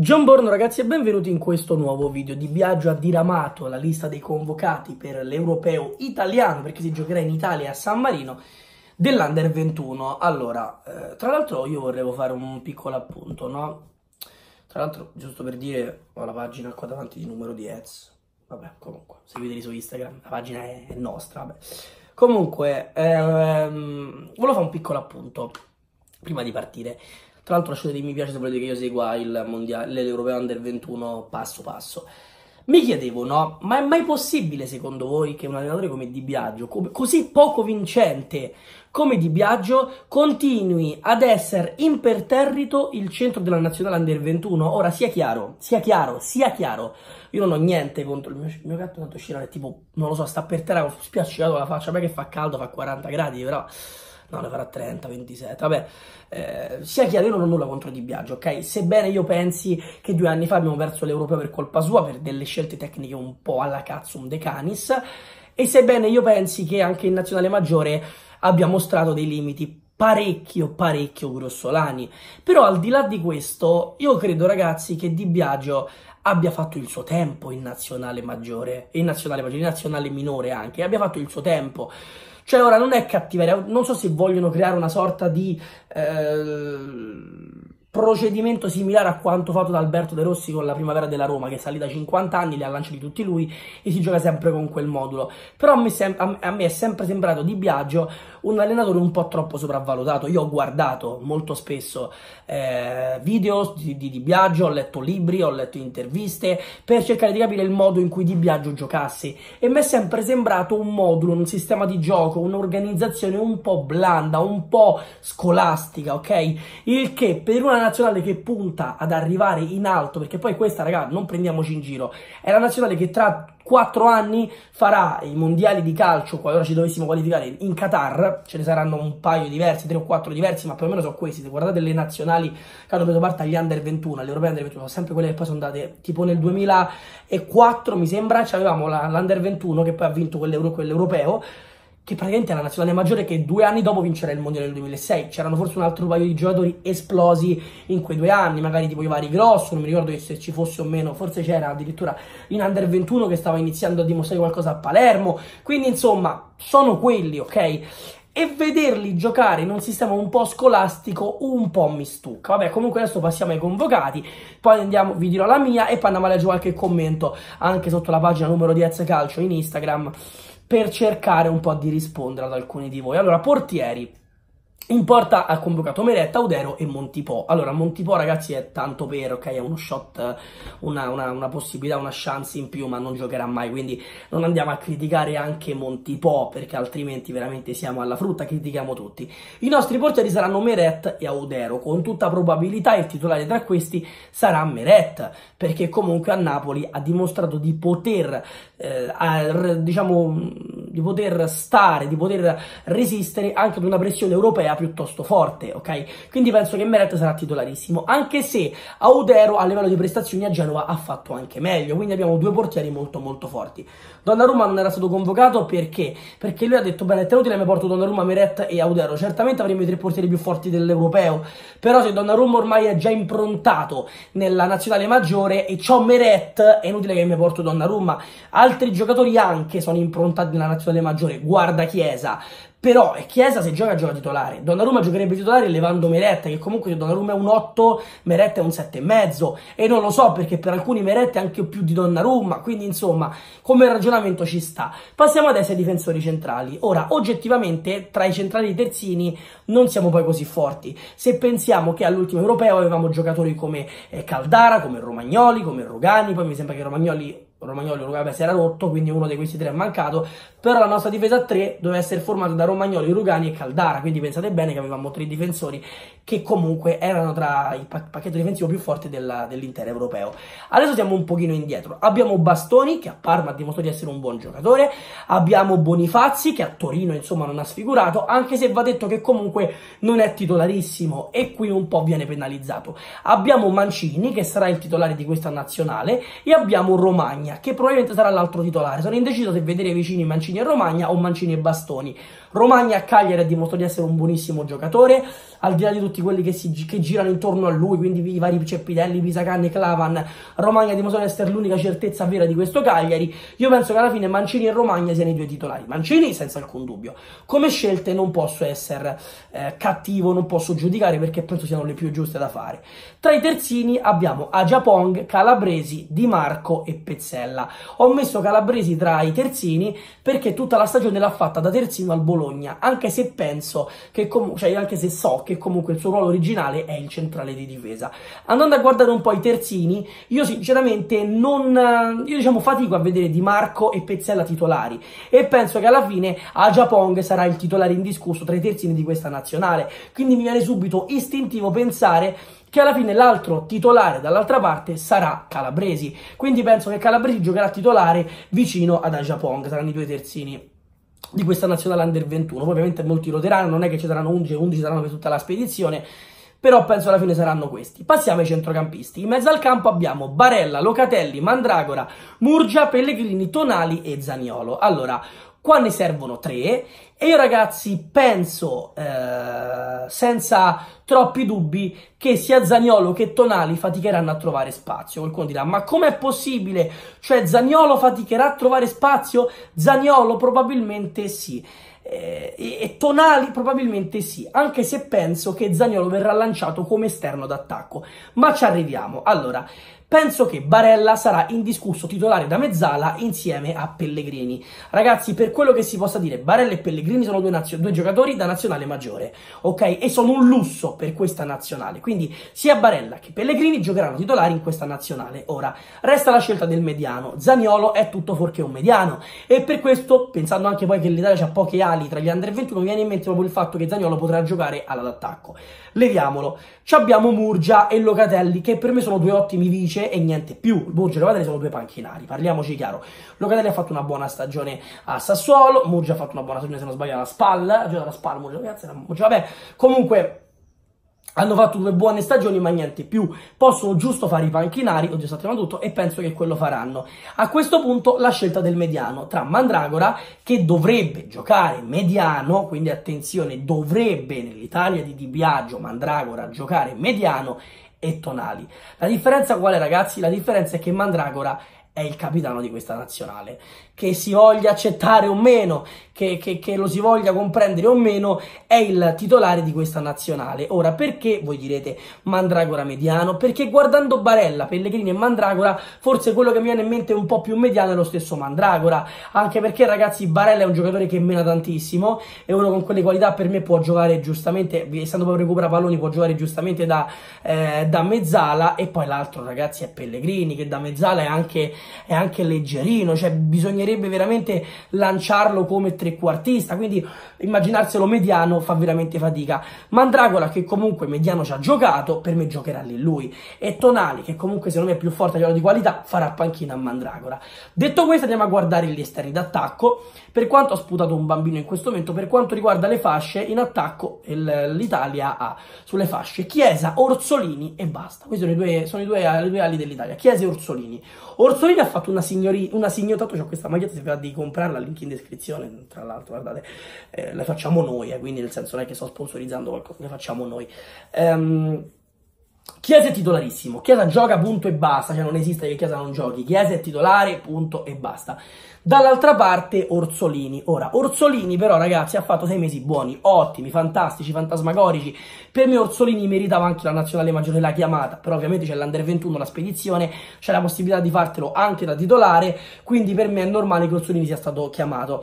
Borno ragazzi e benvenuti in questo nuovo video di Biagio ha diramato la lista dei convocati per l'europeo italiano perché si giocherà in Italia a San Marino dell'Under 21. Allora, eh, tra l'altro io volevo fare un piccolo appunto, no? Tra l'altro, giusto per dire, ho la pagina qua davanti di numero di ads. Vabbè, comunque, seguiteli su Instagram, la pagina è nostra, vabbè. Comunque, ehm, volevo fare un piccolo appunto prima di partire. Tra l'altro lasciate dei mi piace se volete che io segua il mondiale, l'Europeo Under 21 passo passo. Mi chiedevo, no, ma è mai possibile secondo voi che un allenatore come Di Biagio, come, così poco vincente come Di Biagio, continui ad essere imperterrito il centro della nazionale Under 21? Ora, sia chiaro, sia chiaro, sia chiaro, io non ho niente contro il mio, il mio gatto, tanto Scirano è tipo, non lo so, sta per terra, spiaccicato la faccia, a me che fa caldo, fa 40 gradi, però no, ne farà 30, 27, vabbè, eh, sia chiaro, io non ho nulla contro Di Biagio, ok? Sebbene io pensi che due anni fa abbiamo perso l'Europa per colpa sua, per delle scelte tecniche un po' alla cazzo, un decanis, e sebbene io pensi che anche in Nazionale Maggiore abbia mostrato dei limiti parecchio, parecchio grossolani. Però al di là di questo, io credo ragazzi che Di Biagio abbia fatto il suo tempo in nazionale maggiore, in nazionale maggiore, in nazionale minore anche, abbia fatto il suo tempo. Cioè, ora non è cattiveria, non so se vogliono creare una sorta di eh, procedimento similare a quanto fatto da Alberto De Rossi con la primavera della Roma, che salì da 50 anni, li ha lanciati tutti lui e si gioca sempre con quel modulo. Però a me, sem- a me è sempre sembrato di Biagio un allenatore un po' troppo sopravvalutato. Io ho guardato molto spesso eh, video di, di, di Biagio, ho letto libri, ho letto interviste per cercare di capire il modo in cui Di Biagio giocasse e mi è sempre sembrato un modulo, un sistema di gioco, un'organizzazione un po' blanda, un po' scolastica, ok? Il che per una nazionale che punta ad arrivare in alto, perché poi questa, ragazzi, non prendiamoci in giro, è la nazionale che tra 4 anni farà i mondiali di calcio, qualora ci dovessimo qualificare in Qatar, ce ne saranno un paio diversi, tre o quattro diversi, ma più o meno sono questi, se guardate le nazionali che hanno preso parte agli Under 21, alle Europee Under 21, sono sempre quelle che poi sono andate, tipo nel 2004 mi sembra, ci avevamo l'Under 21 che poi ha vinto quell'euro, quell'europeo, che praticamente è la nazionale maggiore che due anni dopo vincerà il mondiale del 2006. C'erano forse un altro paio di giocatori esplosi in quei due anni, magari tipo Ivari Grosso, non mi ricordo se ci fosse o meno, forse c'era addirittura in Under 21 che stava iniziando a dimostrare qualcosa a Palermo. Quindi insomma, sono quelli, ok? E vederli giocare in un sistema un po' scolastico un po' mi stucca. Vabbè, comunque adesso passiamo ai convocati, poi andiamo, vi dirò la mia e poi andiamo a leggere qualche commento anche sotto la pagina numero 10 calcio in Instagram per cercare un po' di rispondere ad alcuni di voi. Allora, portieri. In porta ha convocato Meretta, Audero e Montipò. Allora, Montipò, ragazzi, è tanto per, ok? È uno shot, una, una, una, possibilità, una chance in più, ma non giocherà mai. Quindi non andiamo a criticare anche Montipò, perché altrimenti veramente siamo alla frutta, critichiamo tutti. I nostri portieri saranno Meret e Audero. Con tutta probabilità il titolare tra questi sarà Meret, perché comunque a Napoli ha dimostrato di poter, eh, a, diciamo, di poter stare, di poter resistere anche ad una pressione europea piuttosto forte, ok? Quindi penso che Meret sarà titolarissimo, anche se Audero a livello di prestazioni a Genova ha fatto anche meglio, quindi abbiamo due portieri molto molto forti. Donnarumma non era stato convocato perché? Perché lui ha detto bene, è lo mi porto Donnarumma, Meret e Audero, certamente avremo i tre portieri più forti dell'europeo, però se Donnarumma ormai è già improntato nella nazionale maggiore e ciò Meret, è inutile che mi porto Donnarumma, altri giocatori anche sono improntati nella nazionale dell'azione maggiori, guarda Chiesa. Però è eh, Chiesa se gioca gioca titolare. Donnarumma giocherebbe titolare levando Meretta, che comunque Donnarumma è un 8, Meretta è un 7,5. E non lo so perché per alcuni Meretta è anche più di Donnarumma. Quindi insomma, come ragionamento ci sta. Passiamo adesso ai difensori centrali. Ora, oggettivamente tra i centrali terzini non siamo poi così forti. Se pensiamo che all'ultimo europeo avevamo giocatori come eh, Caldara, come Romagnoli, come Rogani, poi mi sembra che Romagnoli Romagnoli Urugabè si era rotto, quindi uno di questi tre è mancato, però la nostra difesa a tre doveva essere formata da Romagnoli, Rugani e Caldara, quindi pensate bene che avevamo tre difensori che comunque erano tra il pacchetto difensivo più forte dell'intero dell europeo. Adesso siamo un pochino indietro, abbiamo Bastoni che a Parma ha dimostrato di essere un buon giocatore, abbiamo Bonifazzi che a Torino insomma non ha sfigurato, anche se va detto che comunque non è titolarissimo e qui un po' viene penalizzato. Abbiamo Mancini che sarà il titolare di questa nazionale e abbiamo Romagna Romagna, che probabilmente sarà l'altro titolare. Sono indeciso se vedere vicini Mancini e Romagna o Mancini e Bastoni. Romagna a Cagliari ha dimostrato di essere un buonissimo giocatore, al di là di tutti quelli che, si, che girano intorno a lui, quindi i vari Ceppidelli, Pisacanni, Clavan. Romagna ha dimostrato di essere l'unica certezza vera di questo Cagliari. Io penso che alla fine Mancini e Romagna siano i due titolari. Mancini senza alcun dubbio. Come scelte non posso essere eh, cattivo, non posso giudicare perché penso siano le più giuste da fare. Tra i terzini abbiamo Agiapong, Calabresi, Di Marco e Pezzetti. Pezzella. Ho messo Calabresi tra i terzini perché tutta la stagione l'ha fatta da terzino al Bologna, anche se penso che comunque, cioè anche se so che comunque il suo ruolo originale è il centrale di difesa. Andando a guardare un po' i terzini, io sinceramente non, io diciamo fatico a vedere Di Marco e Pezzella titolari e penso che alla fine Aja Pong sarà il titolare indiscusso tra i terzini di questa nazionale, quindi mi viene subito istintivo pensare che alla fine l'altro titolare dall'altra parte sarà Calabresi. Quindi penso che Calabresi giocherà titolare vicino ad Aja Pong, saranno i due terzini di questa nazionale under 21. Poi ovviamente molti roteranno, non è che ci saranno 11 e 11 saranno per tutta la spedizione. Però penso alla fine saranno questi. Passiamo ai centrocampisti. In mezzo al campo abbiamo Barella, Locatelli, Mandragora, Murgia, Pellegrini, Tonali e Zaniolo. Allora, qua ne servono tre e io ragazzi penso eh, senza troppi dubbi che sia Zagnolo che Tonali faticheranno a trovare spazio. Qualcuno dirà ma com'è possibile? Cioè Zagnolo faticherà a trovare spazio? Zagnolo probabilmente sì. Eh, e Tonali probabilmente sì, anche se penso che Zagnolo verrà lanciato come esterno d'attacco, ma ci arriviamo. Allora, penso che Barella sarà indiscusso titolare da mezzala insieme a Pellegrini. Ragazzi, per quello che si possa dire, Barella e Pellegrini sono due, nazio- due giocatori da nazionale maggiore, ok? E sono un lusso per questa nazionale. Quindi sia Barella che Pellegrini giocheranno titolari in questa nazionale. Ora, resta la scelta del mediano. Zaniolo è tutto fuorché un mediano. E per questo, pensando anche poi che l'Italia ha poche ali tra gli under 21, mi viene in mente proprio il fatto che Zaniolo potrà giocare all'attacco. Leviamolo. Ci abbiamo Murgia e Locatelli, che per me sono due ottimi vice 15 e niente più. Il Murgia e Locatelli sono due panchinari, parliamoci chiaro. Locatelli ha fatto una buona stagione a Sassuolo, Murgia ha fatto una buona stagione se non sbaglio alla Spalla, ha giocato cioè alla Spalla, Murgia, ragazzi, Murgia, vabbè, comunque... Hanno fatto due buone stagioni, ma niente più. Possono giusto fare i panchinari, oddio, sappiamo tutto, e penso che quello faranno. A questo punto la scelta del mediano tra Mandragora, che dovrebbe giocare mediano, quindi attenzione, dovrebbe nell'Italia di Di Biagio Mandragora giocare mediano, e tonali. La differenza qual è ragazzi? La differenza è che Mandragora è il capitano di questa nazionale. Che si voglia accettare o meno, che, che, che, lo si voglia comprendere o meno, è il titolare di questa nazionale. Ora, perché voi direte Mandragora mediano? Perché guardando Barella, Pellegrini e Mandragora, forse quello che mi viene in mente un po' più mediano è lo stesso Mandragora. Anche perché, ragazzi, Barella è un giocatore che mena tantissimo, è uno con quelle qualità per me può giocare giustamente, essendo proprio recupera palloni, può giocare giustamente da, eh, da mezzala. E poi l'altro, ragazzi, è Pellegrini, che da mezzala è anche è anche leggerino, cioè bisognerebbe veramente lanciarlo come trequartista, quindi immaginarselo mediano fa veramente fatica. Mandragola che comunque mediano ci ha giocato, per me giocherà lì lui, e Tonali che comunque secondo me è più forte a livello di qualità, farà panchina a Mandragola. Detto questo andiamo a guardare gli esterni d'attacco, per quanto ha sputato un bambino in questo momento, per quanto riguarda le fasce, in attacco l'Italia ha sulle fasce Chiesa, Orsolini e basta. Questi sono i due, sono i due, le due ali dell'Italia, Chiesa e Orsolini. Orsolini Lega ha fatto una, signorina, una tanto cioè questa maglietta si vedrà di comprarla, link in descrizione, tra l'altro, guardate, eh, la facciamo noi, eh, quindi nel senso non è che sto sponsorizzando qualcosa, la facciamo noi. Um, Chiesa è titolarissimo, Chiesa gioca punto e basta, cioè non esiste che Chiesa non giochi, Chiesa è titolare punto e basta. Dall'altra parte Orsolini. Ora, Orsolini però ragazzi ha fatto sei mesi buoni, ottimi, fantastici, fantasmagorici. Per me Orsolini meritava anche la nazionale maggiore la chiamata, però ovviamente c'è l'Under 21, la spedizione, c'è la possibilità di fartelo anche da titolare, quindi per me è normale che Orsolini sia stato chiamato.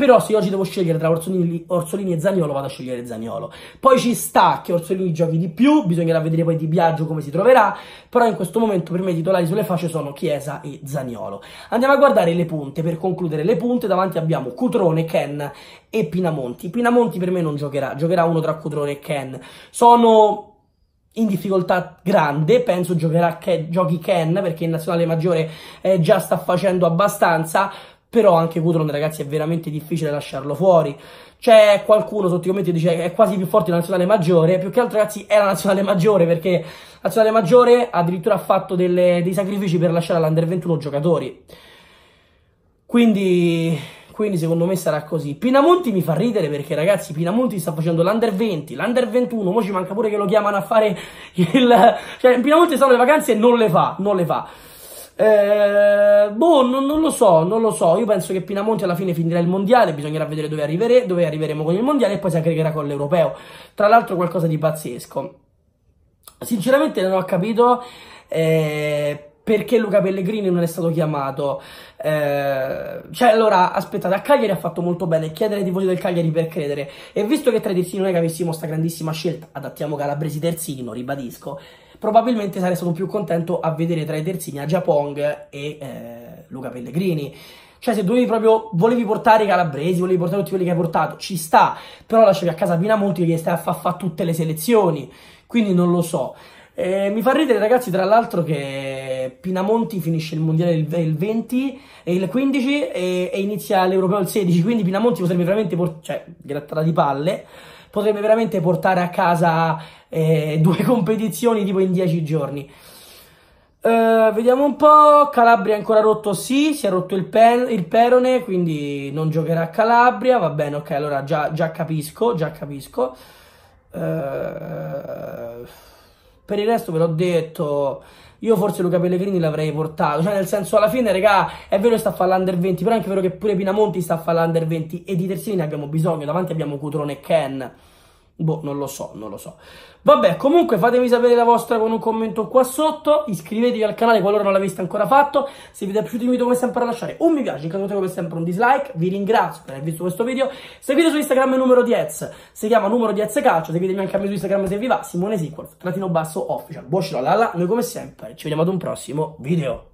Però se oggi devo scegliere tra Orsolini, Orsolini e Zagnolo, vado a scegliere Zagnolo. Poi ci sta che Orsolini giochi di più, bisognerà vedere poi di Biagio come si troverà, però in questo momento per me i titolari sulle facce sono Chiesa e Zagnolo. Andiamo a guardare le punte, per concludere le punte davanti abbiamo Cutrone, Ken e Pinamonti. Pinamonti per me non giocherà, giocherà uno tra Cutrone e Ken. Sono in difficoltà grande, penso giocherà che, giochi Ken perché in nazionale maggiore eh, già sta facendo abbastanza, però anche Gudron, ragazzi, è veramente difficile lasciarlo fuori. C'è qualcuno sotto i commenti che dice che è quasi più forte la nazionale maggiore, più che altro, ragazzi, è la nazionale maggiore perché la nazionale maggiore addirittura ha fatto delle, dei sacrifici per lasciare all'Under 21 giocatori. Quindi, quindi secondo me sarà così. Pinamonti mi fa ridere perché ragazzi Pinamonti sta facendo l'Under 20, l'Under 21, mo ci manca pure che lo chiamano a fare il... Cioè Pinamonti stanno le vacanze e non le fa, non le fa. Eh, boh, non, non, lo so, non lo so. Io penso che Pinamonti alla fine finirà il mondiale. Bisognerà vedere dove, arrivere, dove arriveremo con il mondiale e poi si aggregherà con l'europeo. Tra l'altro, qualcosa di pazzesco. Sinceramente, non ho capito. Eh, perché Luca Pellegrini non è stato chiamato? Eh, cioè, allora, aspettate, a Cagliari ha fatto molto bene, chiedere di voti del Cagliari per credere. E visto che tra i terzini non è che avessimo questa grandissima scelta, adattiamo Calabresi terzino, ribadisco, probabilmente sarei stato più contento a vedere tra i terzini a Giapong e eh, Luca Pellegrini. Cioè, se dovevi proprio, volevi portare i calabresi, volevi portare tutti quelli che hai portato, ci sta, però lasciavi a casa Pinamonti che stai a far fa tutte le selezioni, quindi non lo so. Eh, mi fa ridere, ragazzi, tra l'altro, che Pinamonti finisce il mondiale il, il 20 e il 15 e, e inizia l'europeo il 16. Quindi Pinamonti potrebbe veramente portare, cioè, grattata di palle potrebbe veramente portare a casa eh, due competizioni tipo in dieci giorni. Uh, vediamo un po'. Calabria ancora rotto? Sì, si è rotto il, pen, il perone, quindi non giocherà a Calabria. Va bene, ok, allora già, già capisco, già capisco. Uh, per il resto ve l'ho detto io forse Luca Pellegrini l'avrei portato, cioè nel senso alla fine regà è vero che sta a fare l'under 20, però è anche vero che pure Pinamonti sta a fare l'under 20 e di terzini ne abbiamo bisogno, davanti abbiamo Cutrone e Ken. Boh, non lo so, non lo so. Vabbè, comunque fatemi sapere la vostra con un commento qua sotto, iscrivetevi al canale qualora non l'aveste ancora fatto, se vi è piaciuto invito come sempre a lasciare un mi piace, in caso come sempre un dislike, vi ringrazio per aver visto questo video, seguite su Instagram il numero di Eds, si chiama numero di Eds Calcio, seguitemi anche a me su Instagram se vi va, Simone Sequel, trattino basso official, buon alla, noi come sempre ci vediamo ad un prossimo video.